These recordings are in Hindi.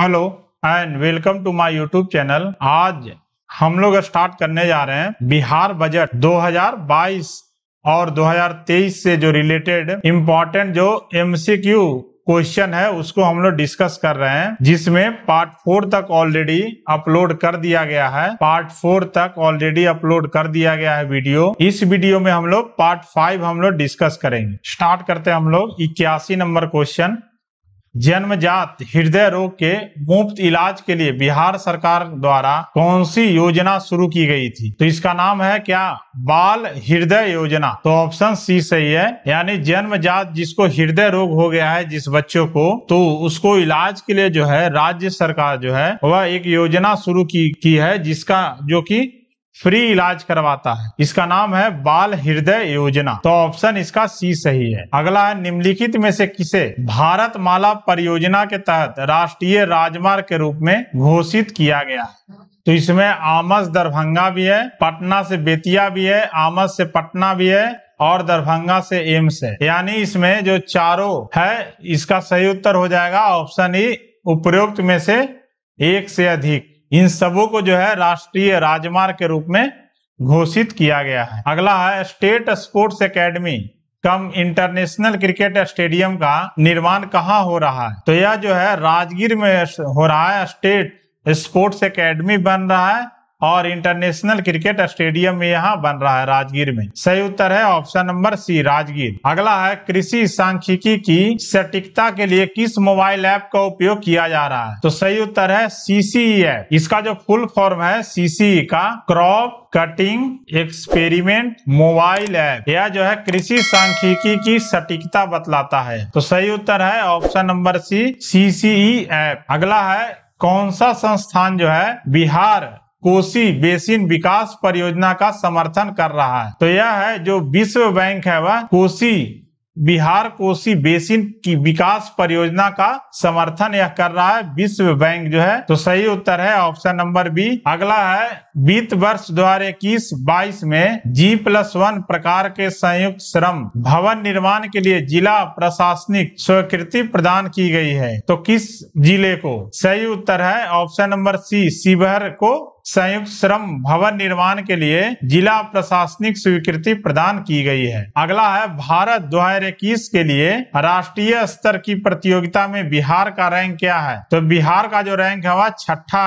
Hello and welcome to my YouTube channel आज हम लोग स्टार्ट करने जा रहे हैं बिहार बजट 2022 और 2023 से जो रिलेटेड इम्पोर्टेंट जो एमसीक्यू क्वेश्चन है उसको हम लोग डिस्कस कर रहे हैं जिसमें पार्ट फोर तक ऑलरेडी अपलोड कर दिया गया है पार्ट फोर तक ऑलरेडी अपलोड कर दिया गया है वीडियो इस वीडियो में हम लोग पार्ट फाइव हम लोग डिस्कस करेंगे स्टार्ट करते हैं हम लोग इक्यासी नंबर क्वेश्चन जन्मजात हृदय रोग के मुफ्त इलाज के लिए बिहार सरकार द्वारा कौन सी योजना शुरू की गई थी तो इसका नाम है क्या बाल हृदय योजना तो ऑप्शन सी सही है यानी जन्मजात जिसको हृदय रोग हो गया है जिस बच्चों को तो उसको इलाज के लिए जो है राज्य सरकार जो है वह एक योजना शुरू की, की है जिसका जो की फ्री इलाज करवाता है इसका नाम है बाल हृदय योजना तो ऑप्शन इसका सी सही है अगला है निम्नलिखित में से किसे भारत माला परियोजना के तहत राष्ट्रीय राजमार्ग के रूप में घोषित किया गया है तो इसमें आमस दरभंगा भी है पटना से बेतिया भी है आमस से पटना भी है और दरभंगा से एम्स है यानी इसमें जो चारों है इसका सही उत्तर हो जाएगा ऑप्शन ई उपरोक्त में से एक से अधिक इन सबों को जो है राष्ट्रीय राजमार्ग के रूप में घोषित किया गया है अगला है state sports academy cum international cricket stadium का निर्माण कहाँ हो रहा है तो यह जो है राजगीर में हो रहा है स्टेट स्पोर्ट्स एकेडमी बन रहा है और इंटरनेशनल क्रिकेट स्टेडियम में यहाँ बन रहा है राजगीर में सही उत्तर है ऑप्शन नंबर सी राजगीर अगला है कृषि सांख्यिकी की सटीकता के लिए किस मोबाइल ऐप का उपयोग किया जा रहा है तो सही उत्तर है सीसीई ऐप इसका जो फुल फॉर्म है सीसीई का crop cutting experiment mobile app यह जो है कृषि सांख्यिकी की सटीकता बतलाता है तो सही उत्तर है option number C CCE app अगला है कौन सा संस्थान जो है बिहार कोसी बेसिन विकास परियोजना का समर्थन कर रहा है तो यह है जो विश्व बैंक है वह कोसी बिहार कोसी बेसिन की विकास परियोजना का समर्थन यह कर रहा है विश्व बैंक जो है तो सही उत्तर है ऑप्शन नंबर बी अगला है वित्त वर्ष दो हजार इक्कीस बाईस में जी प्लस वन प्रकार के संयुक्त श्रम भवन निर्माण के लिए जिला प्रशासनिक स्वीकृति प्रदान की गई है तो किस जिले को सही उत्तर है ऑप्शन नंबर सी शिवहर को संयुक्त श्रम भवन निर्माण के लिए जिला प्रशासनिक स्वीकृति प्रदान की गई है अगला है भारत 2021 के लिए राष्ट्रीय स्तर की प्रतियोगिता में बिहार का रैंक क्या है तो बिहार का जो रैंक है वह छठा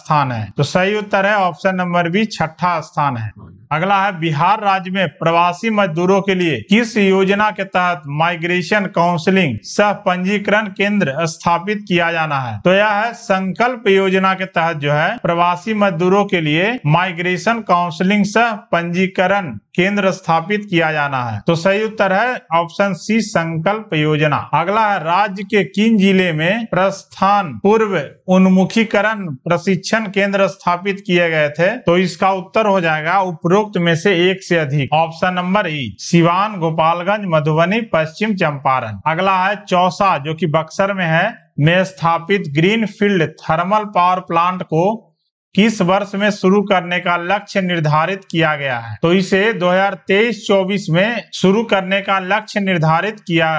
स्थान है तो सही उत्तर है ऑप्शन नंबर बी छठा स्थान है अगला है बिहार राज्य में प्रवासी मजदूरों के लिए किस योजना के तहत माइग्रेशन काउंसलिंग सह पंजीकरण केंद्र स्थापित किया जाना है तो यह है संकल्प योजना के तहत जो है प्रवासी मजदूरों के लिए माइग्रेशन काउंसलिंग सह पंजीकरण केंद्र स्थापित किया जाना है तो सही उत्तर है ऑप्शन सी संकल्प योजना अगला है राज्य के किन जिले में प्रस्थान पूर्व उन्मुखीकरण प्रशिक्षण केंद्र स्थापित किए गए थे तो इसका उत्तर हो जाएगा उपरोक्त में से एक से अधिक option number E Siwan Gopalganj Madhubani Paschim Champaran अगला है चौसा जो की बक्सर में है में स्थापित green field thermal power plant को किस वर्ष में शुरू करने का लक्ष्य निर्धारित किया गया है तो इसे 2023-24 में शुरू करने का लक्ष्य निर्धारित किया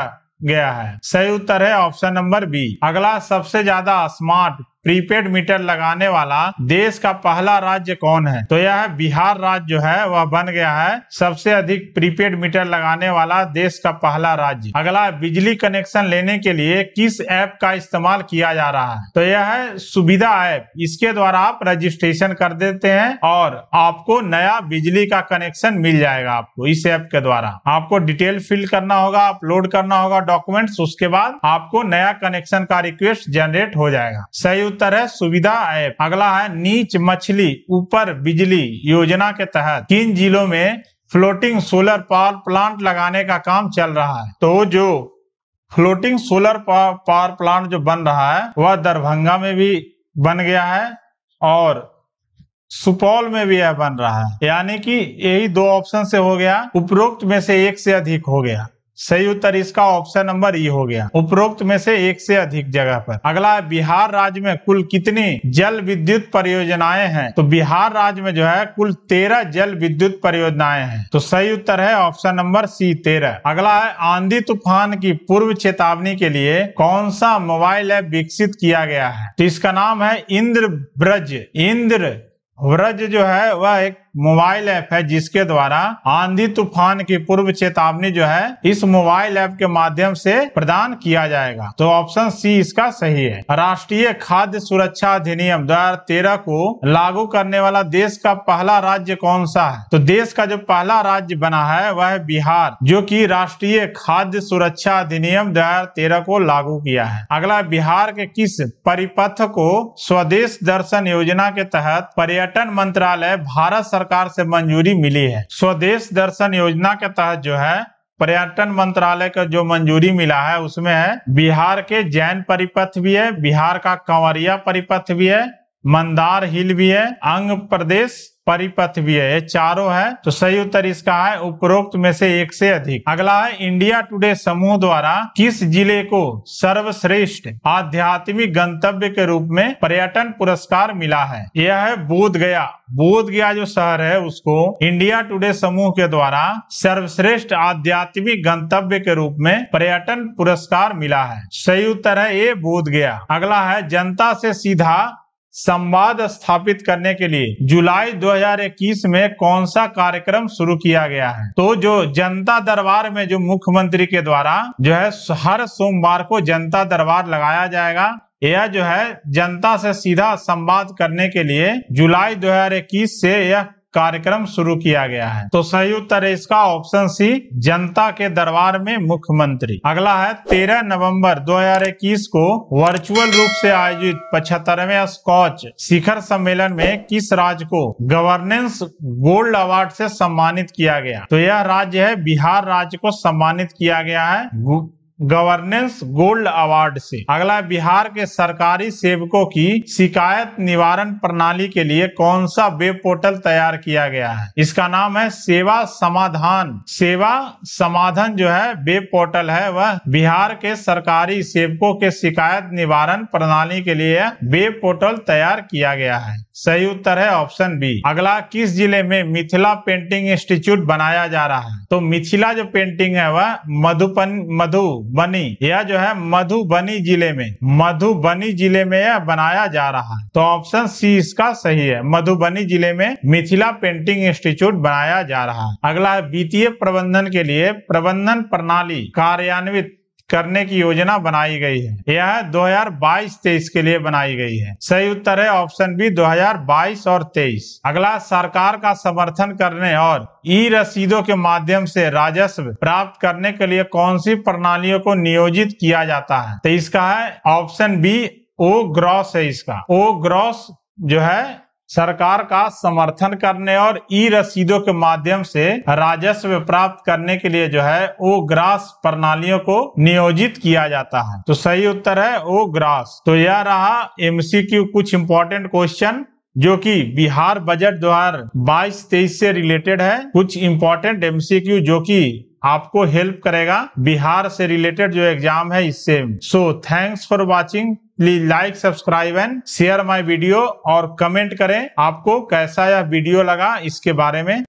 गया है सही उत्तर है ऑप्शन नंबर बी अगला सबसे ज्यादा स्मार्ट प्रीपेड मीटर लगाने वाला देश का पहला राज्य कौन है तो यह बिहार राज्य जो है वह बन गया है सबसे अधिक प्रीपेड मीटर लगाने वाला देश का पहला राज्य अगला बिजली कनेक्शन लेने के लिए किस ऐप का इस्तेमाल किया जा रहा है तो यह है सुविधा ऐप इसके द्वारा आप रजिस्ट्रेशन कर देते हैं और आपको नया बिजली का कनेक्शन मिल जाएगा आपको इस ऐप के द्वारा आपको डिटेल फिल करना होगा अपलोड करना होगा डॉक्यूमेंट्स उसके बाद आपको नया कनेक्शन का रिक्वेस्ट जनरेट हो जाएगा सही उत्तर है सुविधा ऐप अगला है नीच मछली ऊपर बिजली योजना के तहत किन जिलों में फ्लोटिंग सोलर पावर प्लांट लगाने का काम चल रहा है तो जो फ्लोटिंग सोलर पावर प्लांट जो बन रहा है वह दरभंगा में भी बन गया है और सुपौल में भी यह बन रहा है यानी कि यही दो ऑप्शन से हो गया उपरोक्त में से एक से अधिक हो गया सही उत्तर इसका ऑप्शन नंबर ई हो गया उपरोक्त में से एक से अधिक जगह पर अगला है बिहार राज्य में कुल कितनी जल विद्युत परियोजनाएं हैं तो बिहार राज्य में जो है कुल तेरह जल विद्युत परियोजनाएं हैं तो सही उत्तर है ऑप्शन नंबर सी तेरह अगला है आंधी तूफान की पूर्व चेतावनी के लिए कौन सा मोबाइल ऐप विकसित किया गया है तो इसका नाम है इंद्र ब्रज इंद्र व्रज जो है वह एक मोबाइल ऐप है जिसके द्वारा आंधी तूफान की पूर्व चेतावनी जो है इस मोबाइल ऐप के माध्यम से प्रदान किया जाएगा तो ऑप्शन सी इसका सही है राष्ट्रीय खाद्य सुरक्षा अधिनियम दो को लागू करने वाला देश का पहला राज्य कौन सा है तो देश का जो पहला राज्य बना है वह बिहार जो की राष्ट्रीय खाद्य सुरक्षा अधिनियम दो को लागू किया है अगला बिहार के किस परिपथ को स्वदेश दर्शन योजना के तहत पर्यटन मंत्रालय भारत सरकार सरकार से मंजूरी मिली है स्वदेश दर्शन योजना के तहत जो है पर्यटन मंत्रालय का जो मंजूरी मिला है उसमें है बिहार के जैन परिपथ भी है बिहार का कंवरिया परिपथ भी है मंदार हिल भी है अंग प्रदेश परिपथ भी है ये चारों है तो सही उत्तर इसका है उपरोक्त में से एक से अधिक अगला है इंडिया टुडे समूह द्वारा किस जिले को सर्वश्रेष्ठ आध्यात्मिक गंतव्य के रूप में पर्यटन पुरस्कार मिला है यह है बोध गया बोध गया जो शहर है उसको इंडिया टुडे समूह के द्वारा सर्वश्रेष्ठ आध्यात्मिक गंतव्य के रूप में पर्यटन पुरस्कार मिला है सही उत्तर है ये बोध गया अगला है जनता से सीधा संवाद स्थापित करने के लिए जुलाई 2021 में कौन सा कार्यक्रम शुरू किया गया है तो जो जनता दरबार में जो मुख्यमंत्री के द्वारा जो है हर सोमवार को जनता दरबार लगाया जाएगा यह जो है जनता से सीधा संवाद करने के लिए जुलाई 2021 से यह कार्यक्रम शुरू किया गया है तो सही उत्तर है इसका ऑप्शन सी जनता के दरबार में मुख्यमंत्री अगला है तेरह नवंबर 2021 को वर्चुअल रूप से आयोजित पचहत्तरवे स्कॉच शिखर सम्मेलन में किस राज्य को गवर्नेंस गोल्ड अवार्ड से सम्मानित किया गया तो यह राज्य है बिहार राज्य को सम्मानित किया गया है गवर्नेंस गोल्ड अवार्ड से अगला बिहार के सरकारी सेवकों की शिकायत निवारण प्रणाली के लिए कौन सा वेब पोर्टल तैयार किया गया है इसका नाम है सेवा समाधान सेवा समाधान जो है वेब पोर्टल है वह बिहार के सरकारी सेवकों के शिकायत निवारण प्रणाली के लिए वेब पोर्टल तैयार किया गया है सही उत्तर है ऑप्शन बी अगला किस जिले में मिथिला पेंटिंग इंस्टीट्यूट बनाया जा रहा है तो मिथिला जो पेंटिंग है वह मधुपन मधु मधुबनी यह जो है मधुबनी जिले में मधुबनी जिले में यह बनाया जा रहा है तो ऑप्शन सी इसका सही है मधुबनी जिले में मिथिला पेंटिंग इंस्टीट्यूट बनाया जा रहा है अगला वित्तीय प्रबंधन के लिए प्रबंधन प्रणाली कार्यान्वित करने की योजना बनाई गई है यह 2022-23 के लिए बनाई गई है सही उत्तर है ऑप्शन बी 2022 और 23। अगला सरकार का समर्थन करने और ई रसीदों के माध्यम से राजस्व प्राप्त करने के लिए कौन सी प्रणालियों को नियोजित किया जाता है तो इसका है ऑप्शन बी ओ ग्रॉस है इसका ओ ग्रॉस जो है सरकार का समर्थन करने और ई रसीदों के माध्यम से राजस्व प्राप्त करने के लिए जो है ओ ग्रास प्रणालियों को नियोजित किया जाता है तो सही उत्तर है ओ ग्रास तो यह रहा एमसीक्यू कुछ इंपॉर्टेंट क्वेश्चन जो कि बिहार बजट 22 23 से रिलेटेड है कुछ इंपॉर्टेंट एमसीक्यू जो कि आपको हेल्प करेगा बिहार से रिलेटेड जो एग्जाम है इससे so thanks for watching please like subscribe and share my video और कमेंट करें आपको कैसा यह वीडियो लगा इसके बारे में